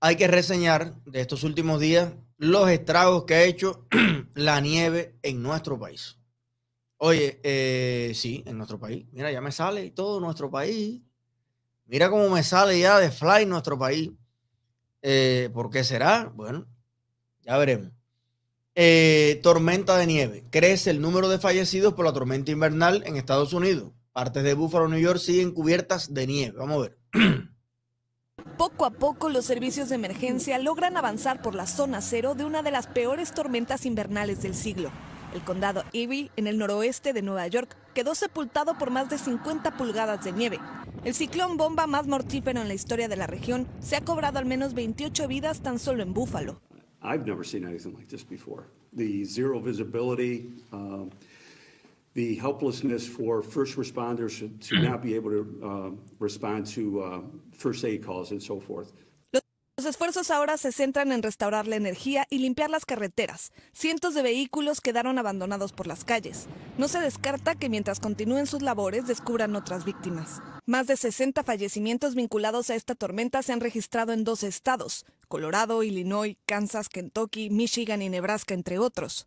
hay que reseñar de estos últimos días los estragos que ha hecho la nieve en nuestro país. Oye, eh, sí, en nuestro país. Mira, ya me sale todo nuestro país. Mira cómo me sale ya de fly nuestro país. Eh, ¿Por qué será? Bueno, ya veremos. Eh, tormenta de nieve. Crece el número de fallecidos por la tormenta invernal en Estados Unidos. Partes de Búfalo, New York siguen cubiertas de nieve. Vamos a ver. Poco a poco los servicios de emergencia logran avanzar por la zona cero de una de las peores tormentas invernales del siglo. El condado Erie, en el noroeste de Nueva York, quedó sepultado por más de 50 pulgadas de nieve. El ciclón bomba más mortífero en la historia de la región se ha cobrado al menos 28 vidas tan solo en Búfalo. I've never seen anything like this before. The zero visibility, um, the helplessness for first responders mm-hmm. be able to um, respond to uh, first Los esfuerzos ahora se centran en restaurar la energía y limpiar las carreteras. Cientos de vehículos quedaron abandonados por las calles. No se descarta que mientras continúen sus labores descubran otras víctimas. Más de 60 fallecimientos vinculados a esta tormenta se han registrado en dos estados, Colorado, Illinois, Kansas, Kentucky, Michigan y Nebraska, entre otros.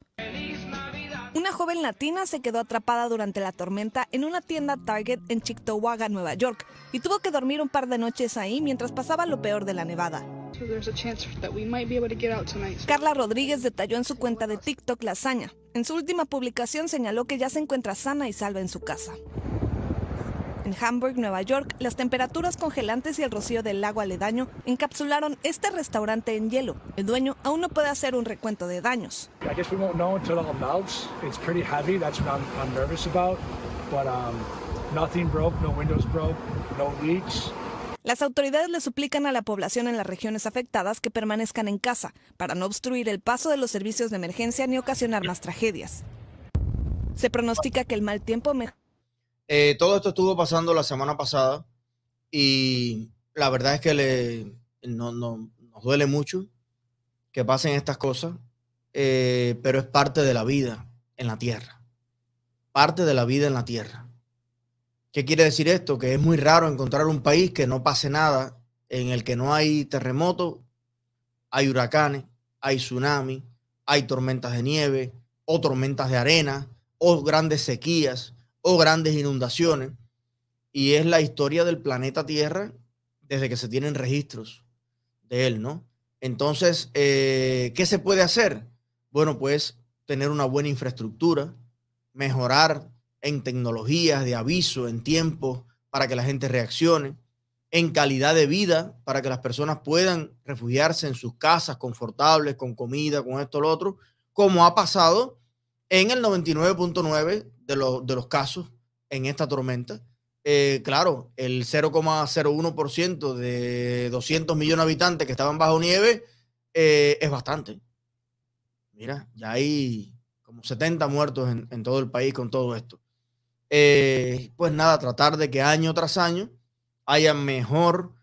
Una joven latina se quedó atrapada durante la tormenta en una tienda Target en Chictowaga, Nueva York, y tuvo que dormir un par de noches ahí mientras pasaba lo peor de la nevada. Carla Rodríguez detalló en su cuenta de TikTok la hazaña. En su última publicación señaló que ya se encuentra sana y salva en su casa. En Hamburg, Nueva York, las temperaturas congelantes y el rocío del lago aledaño encapsularon este restaurante en hielo. El dueño aún no puede hacer un recuento de daños. Las autoridades le suplican a la población en las regiones afectadas que permanezcan en casa para no obstruir el paso de los servicios de emergencia ni ocasionar más tragedias. Se pronostica que el mal tiempo mejor eh, todo esto estuvo pasando la semana pasada y la verdad es que le, no, nos duele mucho que pasen estas cosas, eh, pero es parte de la vida en la tierra. Parte de la vida en la tierra. ¿Qué quiere decir esto? Que es muy raro encontrar un país que no pase nada, en el que no hay terremotos, hay huracanes, hay tsunamis, hay tormentas de nieve o tormentas de arena o grandes sequías o grandes inundaciones. Y es la historia del planeta Tierra desde que se tienen registros de él, ¿no? Entonces, eh, ¿qué se puede hacer? Bueno, pues tener una buena infraestructura, mejorar en tecnologías de aviso, en tiempo, para que la gente reaccione, en calidad de vida, para que las personas puedan refugiarse en sus casas confortables, con comida, con esto, lo otro, como ha pasado en el 99.9 de, los casos en esta tormenta. Eh, claro, el 0,01% de 200 millones de habitantes que estaban bajo nieve eh, es bastante. Mira, ya hay como 70 muertos en, todo el país con todo esto. Eh, pues nada, tratar de que año tras año haya mejor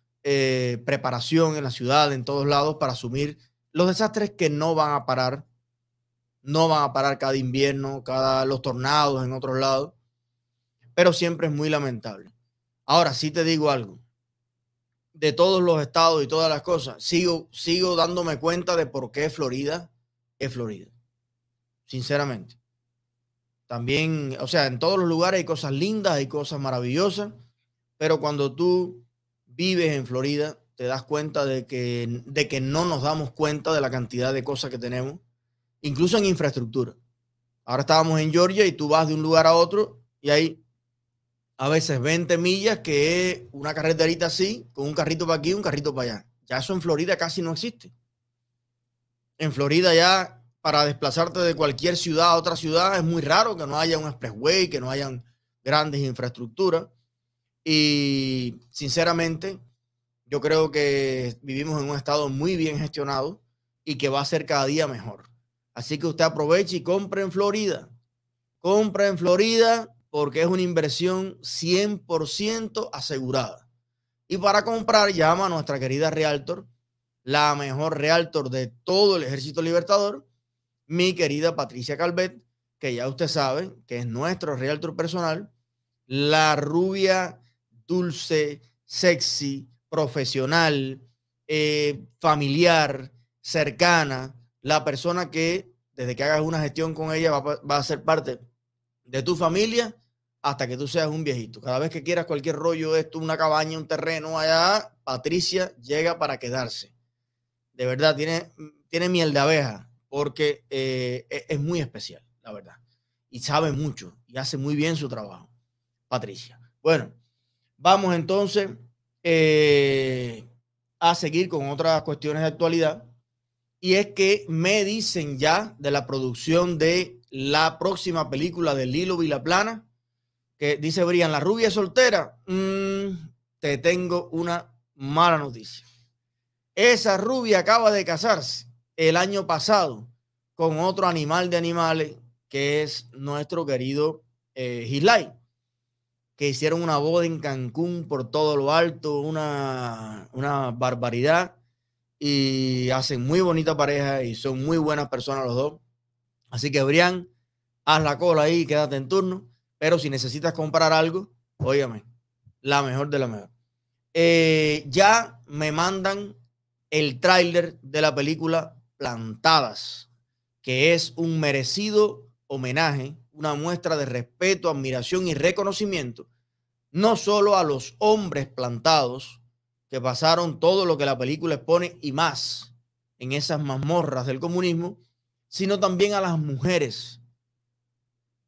preparación en la ciudad, en todos lados, para asumir los desastres que no van a parar no van a parar cada invierno, cada los tornados en otros lados, pero siempre es muy lamentable. Ahora sí te digo algo. De todos los estados y todas las cosas, sigo sigo dándome cuenta de por qué Florida es Florida. Sinceramente. También, o sea, en todos los lugares hay cosas lindas, hay cosas maravillosas, pero cuando tú vives en Florida, te das cuenta de que, de que no nos damos cuenta de la cantidad de cosas que tenemos incluso en infraestructura. Ahora estábamos en Georgia y tú vas de un lugar a otro y hay a veces 20 millas que es una carreterita así, con un carrito para aquí y un carrito para allá. Ya eso en Florida casi no existe. En Florida ya para desplazarte de cualquier ciudad a otra ciudad es muy raro que no haya un expressway, que no hayan grandes infraestructuras. Y sinceramente, yo creo que vivimos en un estado muy bien gestionado y que va a ser cada día mejor. Así que usted aproveche y compre en Florida. Compra en Florida porque es una inversión 100% asegurada. Y para comprar, llama a nuestra querida Realtor, la mejor Realtor de todo el Ejército Libertador, mi querida Patricia Calvet, que ya usted sabe que es nuestro Realtor personal, la rubia dulce, sexy, profesional, eh, familiar, cercana, la persona que desde que hagas una gestión con ella va, a ser parte de tu familia hasta que tú seas un viejito. Cada vez que quieras cualquier rollo, esto, una cabaña, un terreno allá, Patricia llega para quedarse. De verdad, tiene, tiene miel de abeja porque eh, e, es, muy especial, la verdad. Y sabe mucho y hace muy bien su trabajo, Patricia. Bueno, vamos entonces eh, a seguir con otras cuestiones de actualidad y es que me dicen ya de la producción de la próxima película de Lilo Vilaplana, que dice Brian, la rubia soltera, mm, te tengo una mala noticia. Esa rubia acaba de casarse el año pasado con otro animal de animales que es nuestro querido eh, que hicieron una boda en Cancún por todo lo alto, una, una barbaridad y hacen muy bonita pareja y son muy buenas personas los dos. Así que Brian, haz la cola ahí, quédate en turno, pero si necesitas comprar algo, óigame, la mejor de la mejor. Eh, ya me mandan el tráiler de la película Plantadas, que es un merecido homenaje, una muestra de respeto, admiración y reconocimiento, no solo a los hombres plantados, que pasaron todo lo que la película expone y más en esas mazmorras del comunismo, sino también a las mujeres.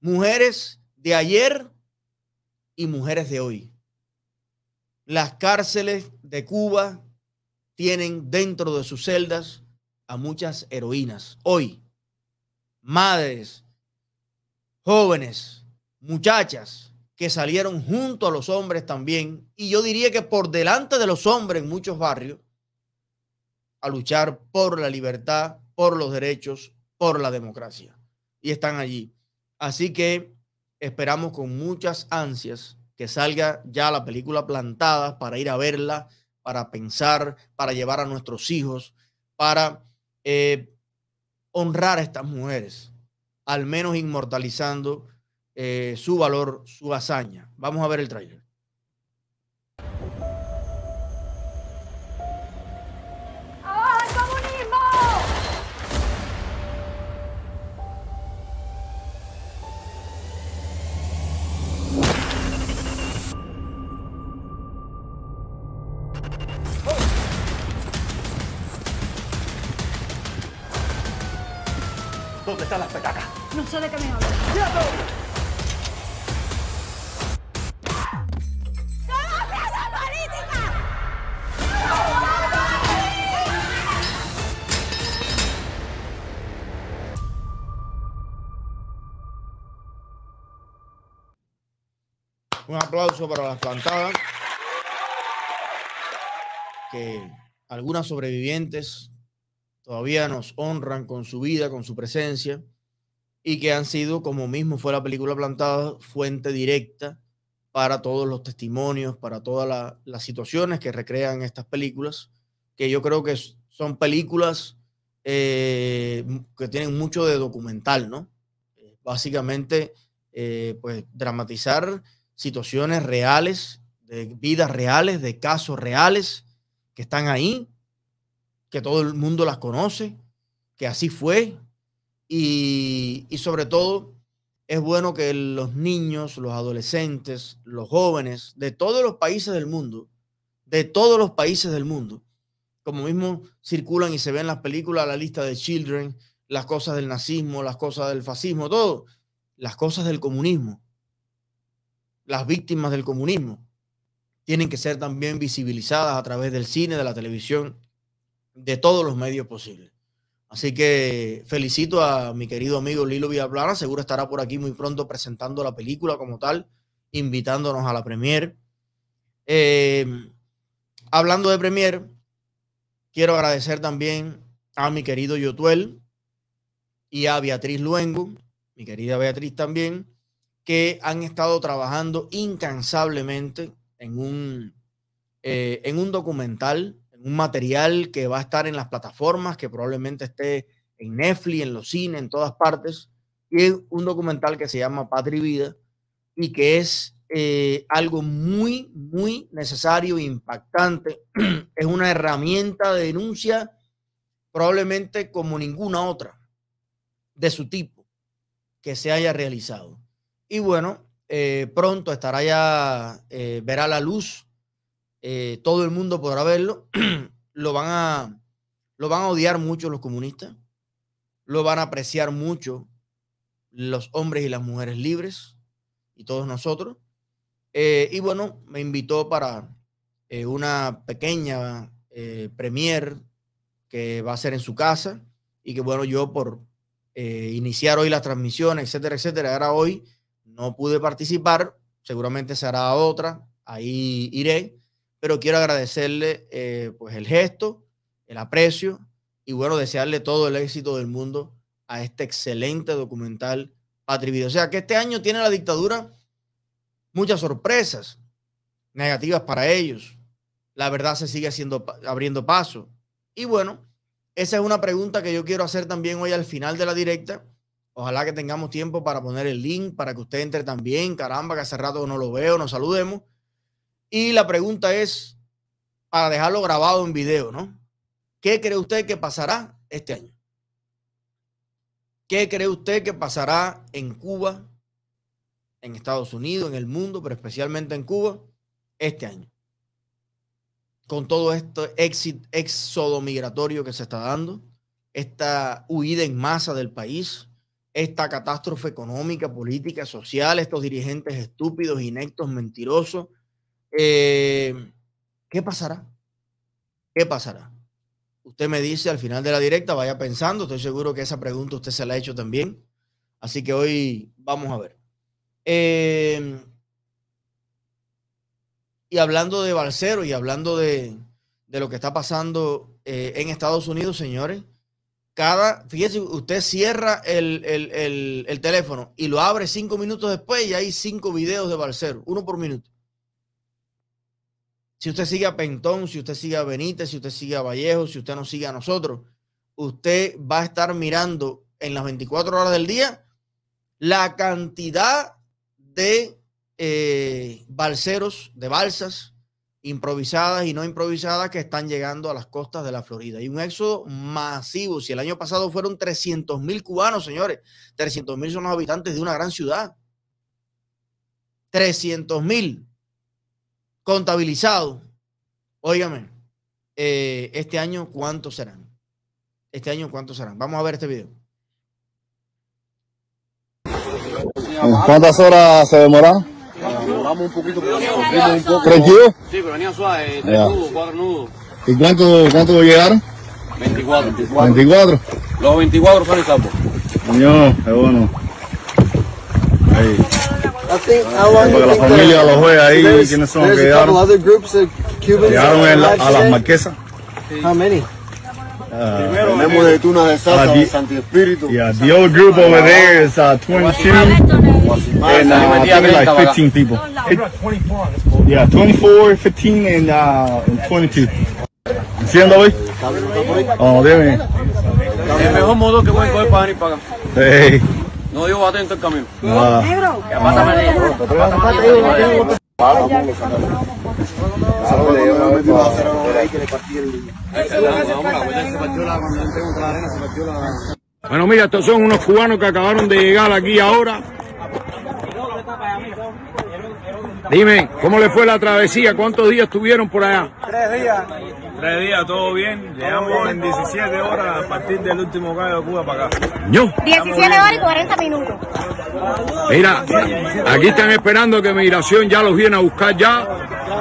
Mujeres de ayer y mujeres de hoy. Las cárceles de Cuba tienen dentro de sus celdas a muchas heroínas. Hoy, madres, jóvenes, muchachas, que salieron junto a los hombres también, y yo diría que por delante de los hombres en muchos barrios, a luchar por la libertad, por los derechos, por la democracia. Y están allí. Así que esperamos con muchas ansias que salga ya la película plantada para ir a verla, para pensar, para llevar a nuestros hijos, para eh, honrar a estas mujeres, al menos inmortalizando eh, su valor, su hazaña. Vamos a ver el tráiler. ¿Dónde están las petacas? No sé de qué me hablas. aplauso para las plantadas, que algunas sobrevivientes todavía nos honran con su vida, con su presencia, y que han sido, como mismo fue la película plantada, fuente directa para todos los testimonios, para todas las situaciones que recrean estas películas, que yo creo que son películas eh, que tienen mucho de documental, ¿no? Eh, básicamente, eh, pues dramatizar situaciones reales, de vidas reales, de casos reales que están ahí, que todo el mundo las conoce, que así fue. Y, sobre todo, es bueno que los niños, los adolescentes, los jóvenes de todos los países del mundo, de todos los países del mundo, como mismo circulan y se ven las películas, la lista de Children, las cosas del nazismo, las cosas del fascismo, todo, las cosas del comunismo las víctimas del comunismo tienen que ser también visibilizadas a través del cine, de la televisión, de todos los medios posibles. Así que felicito a mi querido amigo Lilo Villablana. seguro estará por aquí muy pronto presentando la película como tal, invitándonos a la premier. Em, hablando de premier, quiero agradecer también a mi querido Yotuel y a Beatriz Luengo, mi querida Beatriz también, que han estado trabajando incansablemente en un, eh, en un documental, en un material que va a estar en las plataformas, que probablemente esté en Netflix, en los cines, en todas partes. Y es un documental que se llama Patria Vida y que es eh, algo muy, muy necesario, e impactante. es una herramienta de denuncia probablemente como ninguna otra de su tipo que se haya realizado. Y bueno, eh, pronto estará ya, eh, verá la luz, eh, todo el mundo podrá verlo. lo, van a, lo van a odiar mucho los comunistas, lo van a apreciar mucho los hombres y las mujeres libres y todos nosotros. y bueno, me invitó para una pequeña premier que va a ser en su casa y que bueno, yo por iniciar hoy las transmisiones, etcétera, etcétera, ahora hoy no pude participar, seguramente se hará otra, ahí iré, pero quiero agradecerle eh, pues el gesto, el aprecio y bueno, desearle todo el éxito del mundo a este excelente documental atribuido O sea que este año tiene la dictadura muchas sorpresas negativas para ellos. La verdad se sigue haciendo, abriendo paso. Y bueno, esa es una pregunta que yo quiero hacer también hoy al final de la directa Ojalá que tengamos tiempo para poner el link, para que usted entre también. Caramba, que hace rato no lo veo, nos saludemos. Y la pregunta es, para dejarlo grabado en video, ¿no? ¿Qué cree usted que pasará este año? ¿Qué cree usted que pasará en Cuba, en Estados Unidos, en el mundo, pero especialmente en Cuba, este año? Con todo este éxodo migratorio que se está dando, esta huida en masa del país, esta catástrofe económica, política, social, estos dirigentes estúpidos, inectos, mentirosos. Eh, ¿Qué pasará? ¿Qué pasará? Usted me dice al final de la directa, vaya pensando, estoy seguro que esa pregunta usted se la ha hecho también. Así que hoy vamos a ver. Em, y hablando de Balcero y hablando de, lo que está pasando eh, en Estados Unidos, señores, cada, fíjese, usted cierra el, teléfono y lo abre cinco minutos después y hay cinco videos de balseros, uno por minuto. Si usted sigue a Pentón, si usted sigue a Benítez, si usted sigue a Vallejo, si usted no sigue a nosotros, usted va a estar mirando en las 24 horas del día la cantidad de eh, balseros, de balsas, improvisadas y no improvisadas que están llegando a las costas de la Florida. Y un éxodo masivo. Si el año pasado fueron 300 mil cubanos, señores, 300 mil son los habitantes de una gran ciudad. 300 mil contabilizados. Óigame, eh, este año cuántos serán. Este año cuántos serán. Vamos a ver este video. ¿Cuántas horas se demoran? bajamos un poquito, pero venimos un poco. ¿Tres nudos? Sí, pero venía suave, tres nudos, cuatro nudos. ¿Y cuánto, cuánto llegaron? 24. 24. 24. Los 24 son el campo. Coño, qué bueno. Ahí. Porque la familia los juega ahí, quienes son? Llegaron, llegaron en la, a las marquesas. How many? Uh, tenemos de tunas de salsa, de Santi Espíritu. Yeah, the old group over there is uh, 22, and uh, I think like 15 people. 24 Yeah, 24, 15, and, uh, 22. ¿Enciendo hoy? Oh, dime. El mejor modo que a coger para venir para acá. Hey. No digo atento el camino. Ah. Ah, bueno, mira, estos son unos cubanos que acabaron de llegar aquí ahora. Dime, ¿cómo le fue la travesía? ¿Cuántos días estuvieron por allá? Tres días. Tres días, todo bien. Llegamos en 17 horas a partir del último gallo de Cuba para acá. 17 horas y 40 minutos. Mira, aquí están esperando que migración ya los viene a buscar ya.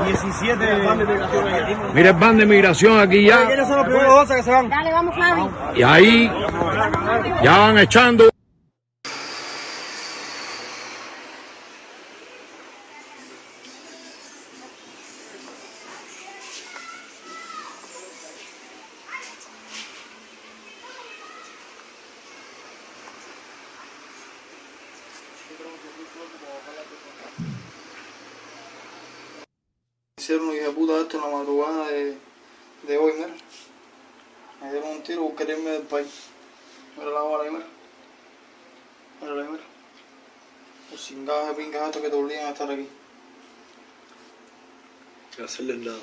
17 Mira el van de migración aquí ya. ¿Quiénes son los primeros 12 que se van? Dale, vamos, Fabi. Y ahí ya van echando. hicieron los hijos puta esto en la madrugada de, de hoy, mira. Me dieron un tiro por quererme del país. Mira la bala ahí, mira. Mira la e, mira. Los cingados de pingas estos que te obligan a estar aquí. Que hacerles nada.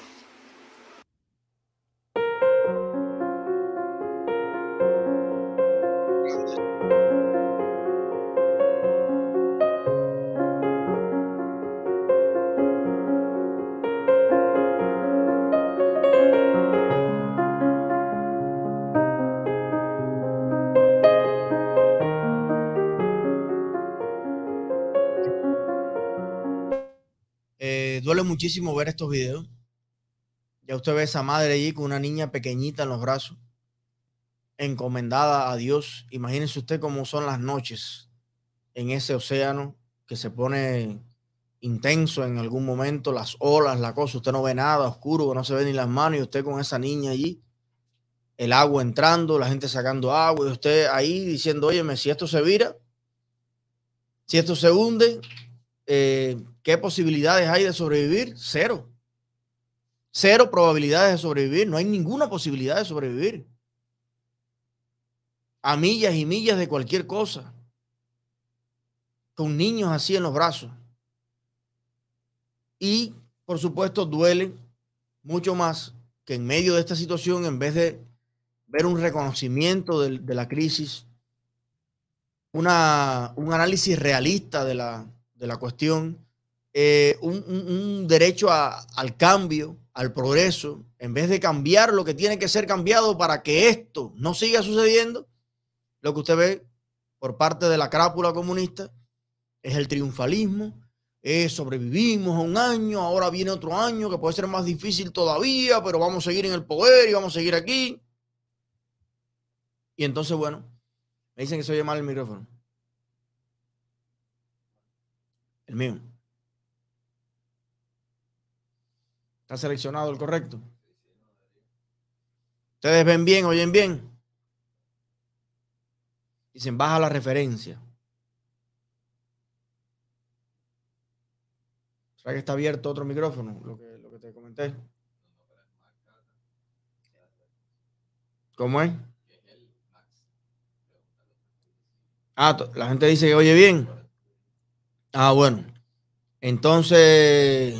muchísimo ver estos videos. Ya usted ve esa madre allí con una niña pequeñita en los brazos, encomendada a Dios. Imagínense usted cómo son las noches en ese océano que se pone intenso en algún momento, las olas, la cosa, usted no ve nada, oscuro, no se ve ni las manos, y usted con esa niña allí, el agua entrando, la gente sacando agua, y usted ahí diciendo, oye, si esto se vira, si esto se hunde, eh, ¿Qué posibilidades hay de sobrevivir? Cero. Cero probabilidades de sobrevivir. No hay ninguna posibilidad de sobrevivir. A millas y millas de cualquier cosa. Con niños así en los brazos. Y, por supuesto, duele mucho más que en medio de esta situación, en vez de ver un reconocimiento de, la crisis, un análisis realista de la, de la cuestión, eh, un, derecho al cambio, al progreso, en vez de cambiar lo que tiene que ser cambiado para que esto no siga sucediendo, lo que usted ve por parte de la crápula comunista es el triunfalismo, eh, sobrevivimos a un año, ahora viene otro año que puede ser más difícil todavía, pero vamos a seguir en el poder y vamos a seguir aquí. Y entonces, bueno, me dicen que se oye mal el micrófono. El mío. seleccionado el correcto. Ustedes ven bien, oyen bien. y se baja la referencia. ¿Será que está abierto otro micrófono? Lo que, lo que te comenté. ¿Cómo es? Ah, la gente dice que oye bien. Ah, bueno. Entonces,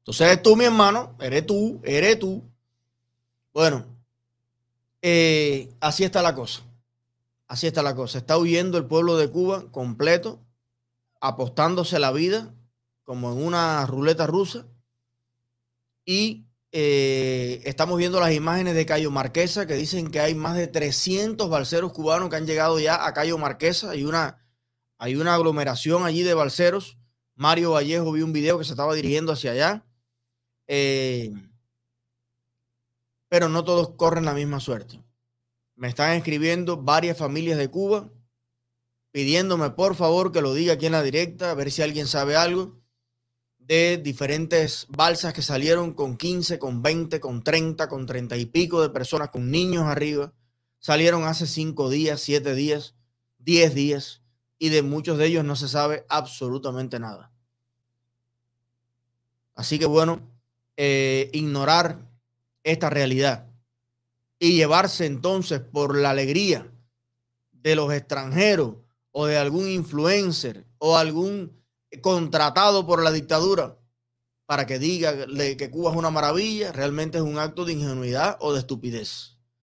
entonces eres tú, mi hermano, eres tú, eres tú. Bueno, eh, así está la cosa. Así está la cosa. Está huyendo el pueblo de Cuba completo, apostándose la vida como en una ruleta rusa. Y eh, estamos viendo las imágenes de Cayo Marquesa que dicen que hay más de 300 balseros cubanos que han llegado ya a Cayo Marquesa. Hay una, hay una aglomeración allí de balseros. Mario Vallejo vio un video que se estaba dirigiendo hacia allá. Eh, pero no todos corren la misma suerte. Me están escribiendo varias familias de Cuba pidiéndome por favor que lo diga aquí en la directa, a ver si alguien sabe algo de diferentes balsas que salieron con 15, con 20, con 30, con 30 y pico de personas, con niños arriba. Salieron hace 5 días, 7 días, 10 días y de muchos de ellos no se sabe absolutamente nada. Así que bueno, eh, ignorar esta realidad y llevarse entonces por la alegría de los extranjeros o de algún influencer o algún contratado por la dictadura para que diga que Cuba es una maravilla, realmente es un acto de ingenuidad o de estupidez.